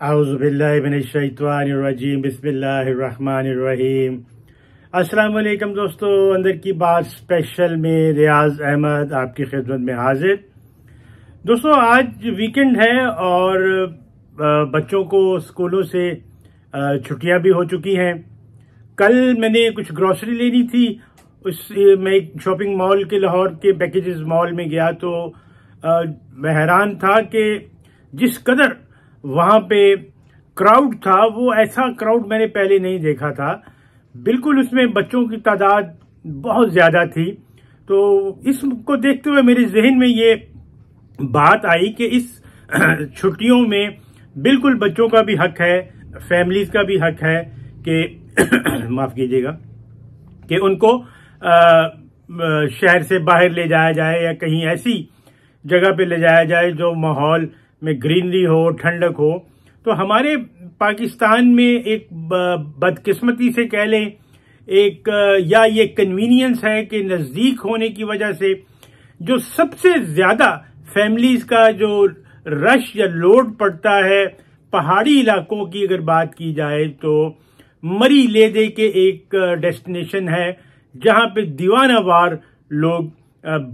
बिस्मिल्लाहिर्रहमानिर्रहीम अस्सलाम वालेकुम दोस्तों अंदर की बात स्पेशल में रियाज अहमद आपकी खिदमत में हाजिर दोस्तों आज वीकेंड है और बच्चों को स्कूलों से छुट्टियां भी हो चुकी हैं कल मैंने कुछ ग्रॉसरी लेनी थी उस मैं एक शॉपिंग मॉल के लाहौर के पैकेजेस मॉल में गया तो मैं हैरान था कि जिस कदर वहां पे क्राउड था वो ऐसा क्राउड मैंने पहले नहीं देखा था बिल्कुल उसमें बच्चों की तादाद बहुत ज़्यादा थी तो इसको देखते हुए मेरे जहन में ये बात आई कि इस छुट्टियों में बिल्कुल बच्चों का भी हक है फैमिलीज का भी हक है कि माफ़ कीजिएगा कि उनको शहर से बाहर ले जाया जाए या कहीं ऐसी जगह पे ले जाया जाए जो माहौल में ग्रीनरी हो ठंडक हो तो हमारे पाकिस्तान में एक बदकिस्मती से कह लें एक या ये कन्वीनियंस है कि नज़दीक होने की वजह से जो सबसे ज़्यादा फैमिलीज़ का जो रश या लोड पड़ता है पहाड़ी इलाकों की अगर बात की जाए तो मरी ले दे के एक डेस्टिनेशन है जहां पे दीवानावार लोग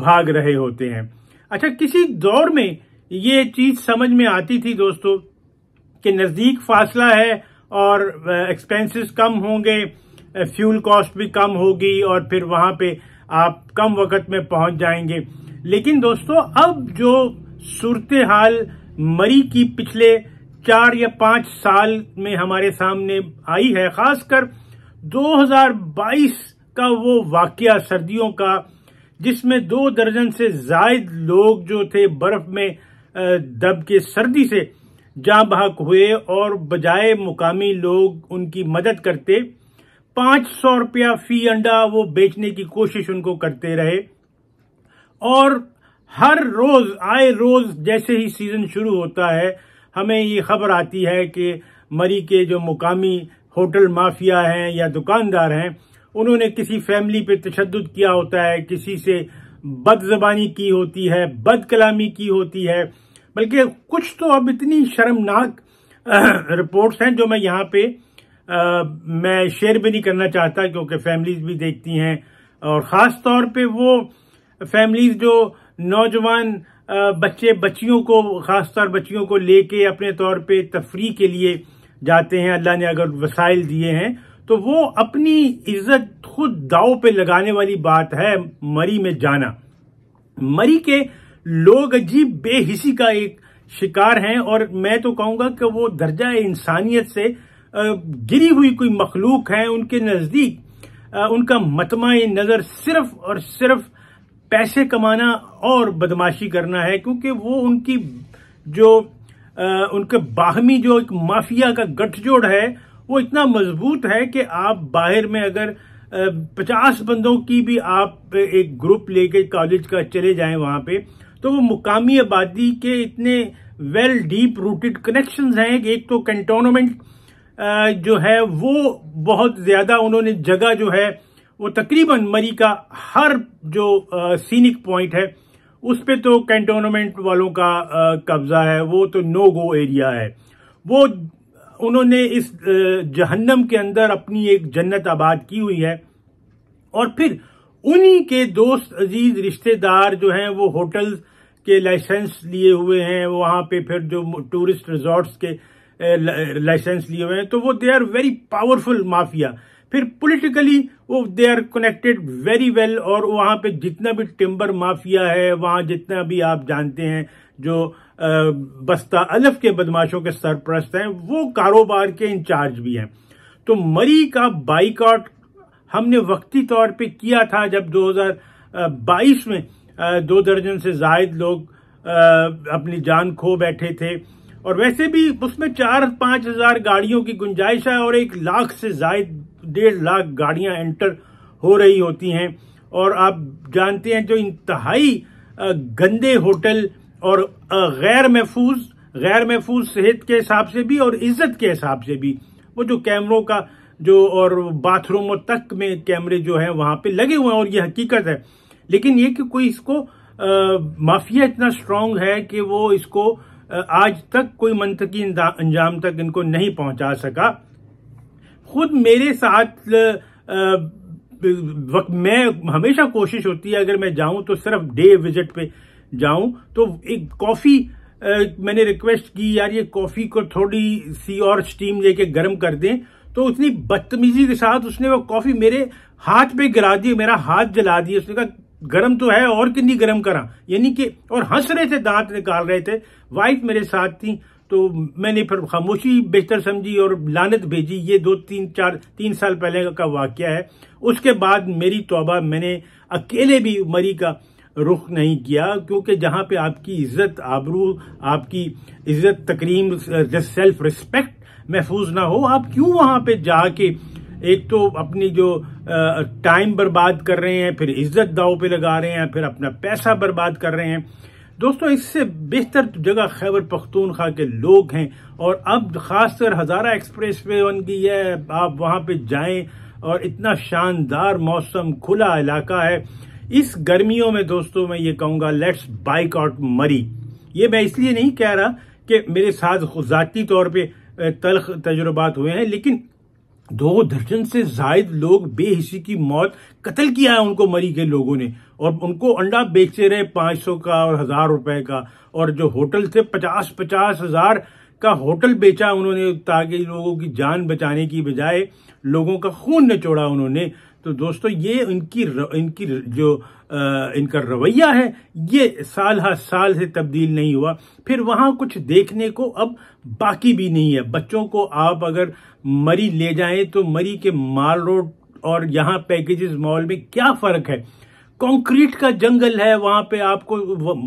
भाग रहे होते हैं अच्छा किसी दौर में ये चीज समझ में आती थी दोस्तों कि नजदीक फासला है और एक्सपेंसेस कम होंगे फ्यूल कॉस्ट भी कम होगी और फिर वहां पे आप कम वक्त में पहुंच जाएंगे लेकिन दोस्तों अब जो सूरत हाल मरी की पिछले चार या पांच साल में हमारे सामने आई है खासकर 2022 का वो वाक्य सर्दियों का जिसमें दो दर्जन से जायद लोग जो थे बर्फ में दब के सर्दी से जा बहक हुए और बजाय मुकामी लोग उनकी मदद करते पांच सौ रुपया फी अंडा वो बेचने की कोशिश उनको करते रहे और हर रोज आए रोज जैसे ही सीजन शुरू होता है हमें ये खबर आती है कि मरी के जो मुकामी होटल माफिया हैं या दुकानदार हैं उन्होंने किसी फैमिली पे तशद किया होता है किसी से बदजबानी की होती है बदकलामी की होती है बल्कि कुछ तो अब इतनी शर्मनाक रिपोर्ट्स हैं जो मैं यहाँ पे आ, मैं शेयर भी नहीं करना चाहता क्योंकि फैमिलीज भी देखती हैं और ख़ास तौर पे वो फैमिलीज जो नौजवान बच्चे बच्चियों को ख़ास तौर बच्चियों को लेके अपने तौर पे तफरी के लिए जाते हैं अल्लाह ने अगर वसाइल दिए हैं तो वो अपनी इज्जत खुद दाव पे लगाने वाली बात है मरी में जाना मरी के लोग अजीब बेहिसी का एक शिकार हैं और मैं तो कहूंगा कि वो दर्जा इंसानियत से गिरी हुई कोई मखलूक है उनके नजदीक उनका मतमा नजर सिर्फ और सिर्फ पैसे कमाना और बदमाशी करना है क्योंकि वो उनकी जो उनके बाहमी जो एक माफिया का गठजोड़ है वो इतना मजबूत है कि आप बाहर में अगर पचास बंदों की भी आप एक ग्रुप लेके कॉलेज का चले जाएं वहां पे तो वो मुकामी आबादी के इतने वेल डीप रूटेड कनेक्शंस हैं कि एक तो कंटोनमेंट जो है वो बहुत ज़्यादा उन्होंने जगह जो है वो तकरीबन मरी का हर जो सीनिक पॉइंट है उस पर तो कैंटोनमेंट वालों का कब्जा है वो तो नो गो एरिया है वो उन्होंने इस जहन्नम के अंदर अपनी एक जन्नत आबाद की हुई है और फिर उन्हीं के दोस्त अजीज रिश्तेदार जो हैं वो होटल के लाइसेंस लिए हुए हैं वहां पे फिर जो टूरिस्ट रिजॉर्ट्स के लाइसेंस लिए हुए हैं तो वो they are very powerful mafia फिर पॉलिटिकली वो they are connected very well और वहां पे जितना भी टिम्बर माफिया है वहां जितना भी आप जानते हैं जो बस्ता अलफ के बदमाशों के सरप्रस्त हैं वो कारोबार के इंचार्ज भी हैं तो मरी का बाइकआउट हमने वक्ती तौर पे किया था जब 2022 में दो दर्जन से जायद लोग अपनी जान खो बैठे थे और वैसे भी उसमें चार पांच हजार गाड़ियों की गुंजाइश है और एक लाख से जायद डेढ़ लाख गाड़ियां एंटर हो रही होती हैं और आप जानते हैं जो इंतहाई गंदे होटल और गैर महफूज गैर महफूज सेहत के हिसाब से भी और इज्जत के हिसाब से भी वो जो कैमरों का जो और बाथरूमों तक में कैमरे जो है वहां पे लगे हुए हैं और ये हकीकत है लेकिन ये कि कोई इसको माफिया इतना स्ट्रांग है कि वो इसको आज तक कोई मनतकी अंजाम तक इनको नहीं पहुंचा सका खुद मेरे साथ आ, वक्त मैं हमेशा कोशिश होती है अगर मैं जाऊं तो सिर्फ डे विजिट पे जाऊं तो एक कॉफी मैंने रिक्वेस्ट की यार ये कॉफी को थोड़ी सी और स्टीम लेके गर्म कर दें तो उतनी बदतमीजी के साथ उसने वो कॉफी मेरे हाथ पे गिरा दी मेरा हाथ जला दिया उसने कहा गर्म तो है और कितनी गर्म करा यानी कि और हंस रहे थे दांत निकाल रहे थे वाइफ मेरे साथ थी तो मैंने फिर खामोशी बेहतर समझी और लानत भेजी ये दो तीन चार तीन साल पहले का वाक्य है उसके बाद मेरी तोबा मैंने अकेले भी मरी का रुख नहीं किया क्योंकि जहां पे आपकी इज्जत आबरू आपकी इज्जत तकरीम सेल्फ रिस्पेक्ट महफूज ना हो आप क्यों वहां पे जाके एक तो अपनी जो टाइम बर्बाद कर रहे हैं फिर इज्जत दाव पे लगा रहे हैं फिर अपना पैसा बर्बाद कर रहे हैं दोस्तों इससे बेहतर जगह खैबर पख्तूनख्वा के लोग हैं और अब खासकर हज़ारा एक्सप्रेस वे बन गई है आप वहां पे जाएं और इतना शानदार मौसम खुला इलाका है इस गर्मियों में दोस्तों मैं ये कहूंगा लेट्स बाइक आउट मरी ये मैं इसलिए नहीं कह रहा कि मेरे साथ जाती तौर पे तलख तजुर्बात हुए हैं लेकिन दो दर्जन से जायद लोग बेहिसी की मौत कत्ल किया है उनको मरी के लोगों ने और उनको अंडा बेचते रहे पांच सौ का और हजार रुपए का और जो होटल थे पचास पचास हजार का होटल बेचा उन्होंने ताकि लोगों की जान बचाने की बजाय लोगों का खून निचोड़ा उन्होंने तो दोस्तों ये इनकी र, इनकी जो आ, इनका रवैया है ये साल हा साल से तब्दील नहीं हुआ फिर वहां कुछ देखने को अब बाकी भी नहीं है बच्चों को आप अगर मरी ले जाएं तो मरी के माल रोड और यहाँ पैकेजेस मॉल में क्या फ़र्क है कंक्रीट का जंगल है वहां पे आपको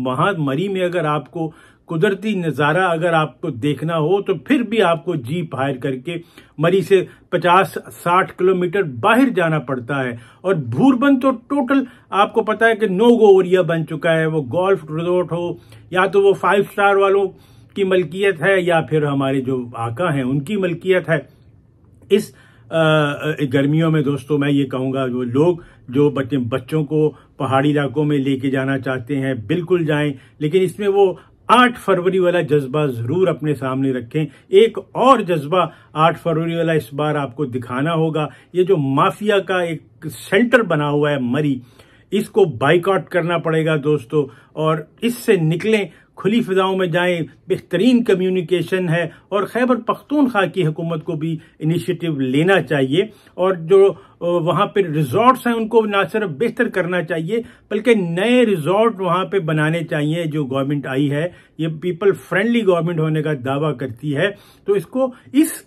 वहां मरी में अगर आपको कुदरती नज़ारा अगर आपको देखना हो तो फिर भी आपको जीप हायर करके मरी से 50-60 किलोमीटर बाहर जाना पड़ता है और भूरबन तो टोटल आपको पता है कि नो गो एरिया बन चुका है वो गोल्फ रिजोर्ट हो या तो वो फाइव स्टार वालों की मलकियत है या फिर हमारे जो आका हैं उनकी मलकियत है इस गर्मियों में दोस्तों मैं ये कहूँगा जो लोग जो बच्चे बच्चों को पहाड़ी इलाकों में लेके जाना चाहते हैं बिल्कुल जाएं लेकिन इसमें वो आठ फरवरी वाला जज्बा जरूर अपने सामने रखें एक और जज्बा आठ फरवरी वाला इस बार आपको दिखाना होगा ये जो माफिया का एक सेंटर बना हुआ है मरी इसको बाइकआउट करना पड़ेगा दोस्तों और इससे निकलें खुली फिजाओं में जाएं बेहतरीन कम्युनिकेशन है और खैबर पख्तूनख्वा की हुकूमत को भी इनिशिएटिव लेना चाहिए और जो वहाँ पर रिजॉर्ट्स हैं उनको ना सिर्फ बेहतर करना चाहिए बल्कि नए रिजॉर्ट वहाँ पे बनाने चाहिए जो गवर्नमेंट आई है ये पीपल फ्रेंडली गवर्नमेंट होने का दावा करती है तो इसको इस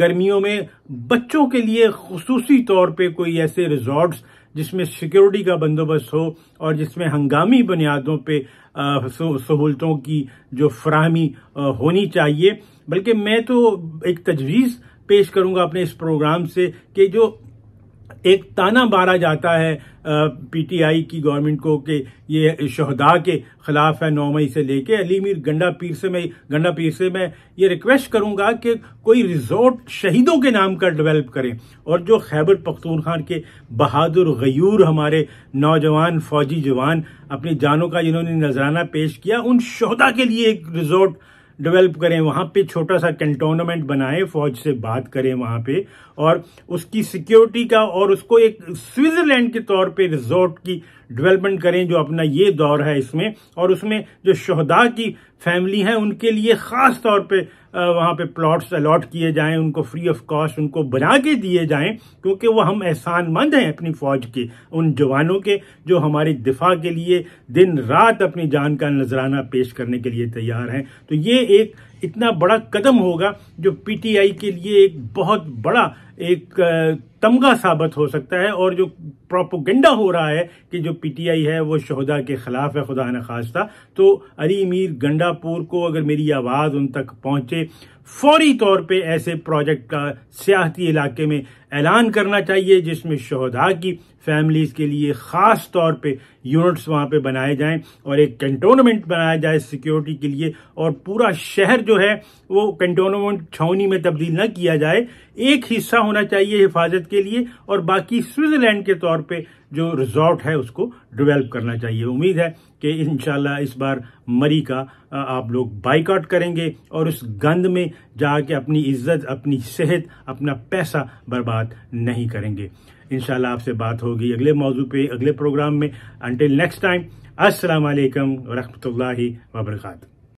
गर्मियों में बच्चों के लिए खसूसी तौर पर कोई ऐसे रिजॉर्ट्स जिसमें सिक्योरिटी का बंदोबस्त हो और जिसमें हंगामी बुनियादों पर सहूलतों की जो फ्राहमी होनी चाहिए बल्कि मैं तो एक तजवीज़ पेश करूंगा अपने इस प्रोग्राम से कि जो एक ताना मारा जाता है पीटीआई की गवर्नमेंट को कि ये शहदा के खिलाफ है नौ मई से लेके अली मीर गंडा पीर से मैं गंडा पीर से मैं ये रिक्वेस्ट करूंगा कि कोई रिजॉर्ट शहीदों के नाम का डेवलप करें और जो खैबर खान के बहादुर गयूर हमारे नौजवान फौजी जवान अपनी जानों का जिन्होंने नजराना पेश किया उन शहदा के लिए एक रिजॉर्ट डेवलप करें वहाँ पे छोटा सा कंटोनमेंट बनाएं फौज से बात करें वहाँ पे और उसकी सिक्योरिटी का और उसको एक स्विट्जरलैंड के तौर पे रिजॉर्ट की डेवलपमेंट करें जो अपना ये दौर है इसमें और उसमें जो शहदा की फैमिली है उनके लिए ख़ास तौर पर वहाँ पे प्लॉट्स अलॉट किए जाएं उनको फ्री ऑफ कॉस्ट उनको बना के दिए जाएं क्योंकि वो हम एहसानमंद हैं अपनी फ़ौज के उन जवानों के जो हमारे दिफा के लिए दिन रात अपनी जान का नजराना पेश करने के लिए तैयार हैं तो ये एक इतना बड़ा कदम होगा जो पीटीआई के लिए एक बहुत बड़ा एक तमगा साबित हो सकता है और जो प्रोपोगंडा हो रहा है कि जो पीटीआई है वो शहदा के खिलाफ है खुदा न खास्ता तो अली मीर गंडापुर को अगर मेरी आवाज़ उन तक पहुंचे फौरी तौर पे ऐसे प्रोजेक्ट का सियाहती इलाके में ऐलान करना चाहिए जिसमें शहदा की फैमिलीज़ के लिए ख़ास तौर पे यूनिट्स वहाँ पे बनाए जाएं और एक कंटोनमेंट बनाया जाए सिक्योरिटी के लिए और पूरा शहर जो है वो कंटोनमेंट छावनी में तब्दील न किया जाए एक हिस्सा होना चाहिए हिफाजत के लिए और बाकी स्विट्जरलैंड के तौर पे जो रिजॉर्ट है उसको डेवलप करना चाहिए उम्मीद है कि इन इस बार मरी का आप लोग बाइकआउट करेंगे और उस गंद में जाके अपनी इज्जत अपनी सेहत अपना पैसा बर्बाद नहीं करेंगे इन आपसे बात होगी अगले मौजू पे अगले प्रोग्राम में अंटिल नेक्स्ट टाइम असलकम वरहमल वबरकू